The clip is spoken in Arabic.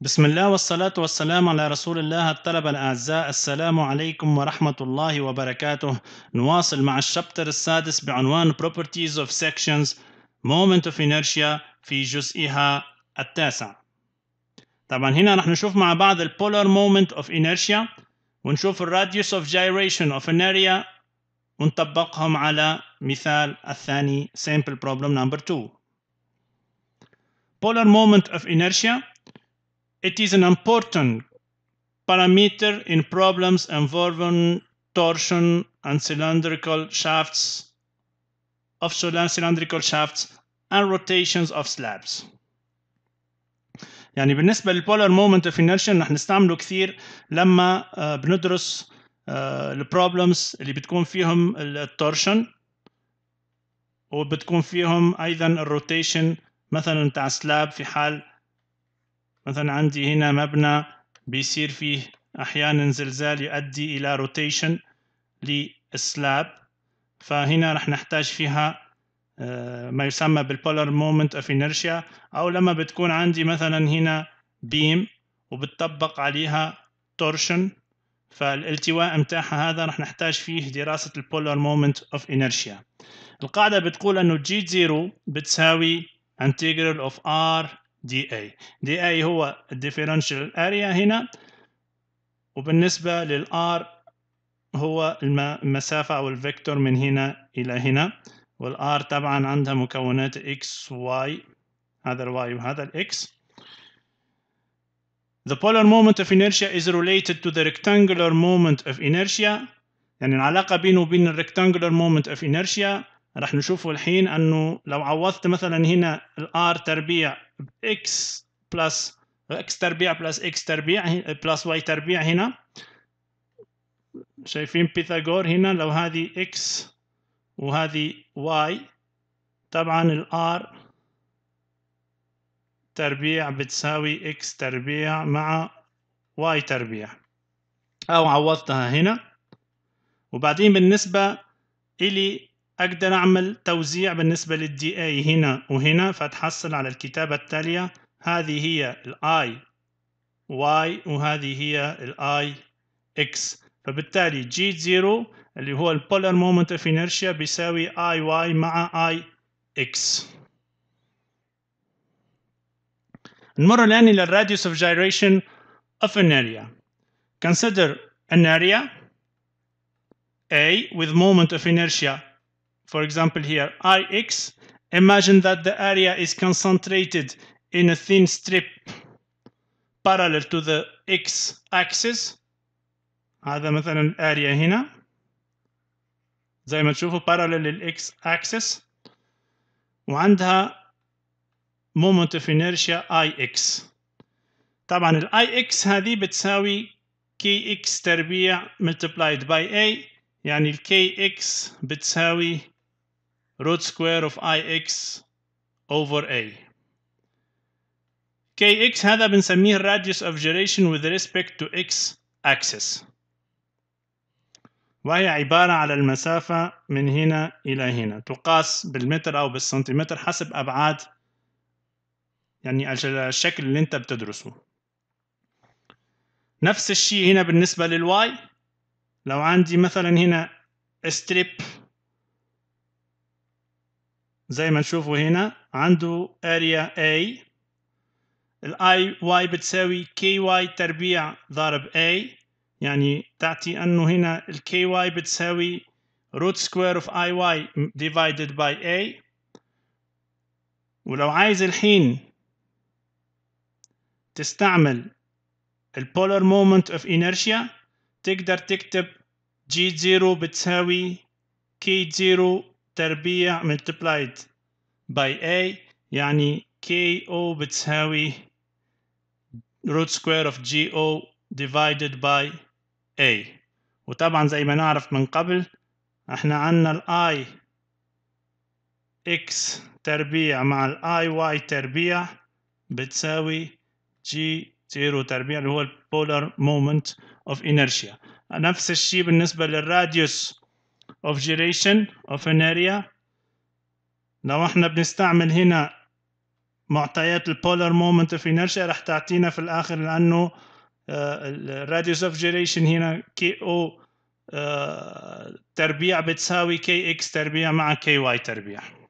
بسم الله والصلاة والسلام على رسول الله الطلبة الأعزاء السلام عليكم ورحمة الله وبركاته نواصل مع الشابتر السادس بعنوان Properties of Sections Moment of Inertia في جزئها التاسع طبعا هنا رح نشوف مع بعض Polar Moment of Inertia ونشوف Radius of Gyration of an Area ونطبقهم على مثال الثاني sample problem number 2 polar moment of inertia It is an important parameter in problems involving torsion and cylindrical shafts of cylindrical shafts and rotations of slabs. يعني بالنسبة للبولر مومنت اوف انرشن رح نستعمله كثير لما آه، بندرس آه، البروبلمز اللي بتكون فيهم التورشن وبتكون فيهم ايضا الروتيشن مثلا تاع سلاب في حال مثلا عندي هنا مبنى بيصير فيه أحيانا زلزال يؤدي إلى روتيشن للسلاب فهنا راح نحتاج فيها آه، ما يسمى بالبولر مومنت اوف انرشيا او لما بتكون عندي مثلا هنا بيم وبتطبق عليها تورشن فالالتواء متاعها هذا راح نحتاج فيه دراسة البولر مومنت اوف انرشيا القاعدة بتقول انه جي زيرو بتساوي انتجرال اوف ار دي اي دي اي هو الديفرنشال اريا هنا وبالنسبة للار هو المسافة او الفيكتور من هنا الى هنا والار طبعا عندها مكونات اكس واي هذا الواي وهذا الاكس The polar moment of inertia is related to the rectangular moment of inertia يعني العلاقة بينه وبين ال rectangular moment of inertia راح نشوفه الحين انه لو عوضت مثلا هنا r تربيع باكس بلس اكس تربيع بلس اكس تربيع بلس واي تربيع هنا شايفين بيثاغور هنا لو هذه اكس وهذه واي طبعا الار تربيع بتساوي اكس تربيع مع واي تربيع او عوضتها هنا وبعدين بالنسبة إلي أقدر أعمل توزيع بالنسبة للدي اي هنا وهنا فتحصل على الكتابة التالية هذه هي الاي واي وهذه هي الاي اكس فبالتالي جي زيرو اللي هو البولار مومنت اوف انرشيا بيساوي اي واي مع اي اكس نمر الآن إلى الراديوس of gyration of an area. Consider an area A with moment of inertia for example here, Ix, imagine that the area is concentrated in a thin strip parallel to the X axis هذا مثلا area هنا زي ما تشوفوا parallel X axis وعندها moment of inertia Ix طبعا ال Ix هذه بتساوي Kx تربيع multiplied by a يعني ال Kx بتساوي root square of ix over a kx هذا بنسميه radius of gyration with respect to x axis وهي عبارة على المسافة من هنا إلى هنا تقاس بالمتر أو بالسنتيمتر حسب أبعاد يعني الشكل اللي أنت بتدرسه نفس الشيء هنا بالنسبة للواي لو عندي مثلا هنا strip زي ما نشوفه هنا عنده area A ال IY بتساوي KY تربيع ضرب A يعني تعطي أنه هنا ال KY بتساوي root square of IY divided by A ولو عايز الحين تستعمل الـ polar moment of inertia تقدر تكتب G0 بتساوي K0 تربيع multiplied by A يعني KO بتساوي root square of GO divided by A وطبعا زي ما نعرف من قبل احنا عنا ال I X تربيع مع ال I Y تربيع بتساوي G zero تربيع اللي هو polar moment of inertia نفس الشيء بالنسبه للراديوس of duration of an area لو احنا بنستعمل هنا معطيات البولار مومنت اوف انرشيا رح تعطينا في الاخر لانه الراديوس اوف جيريشن هنا كي او آه، تربيع بتساوي كي اكس تربيع مع كي واي تربيع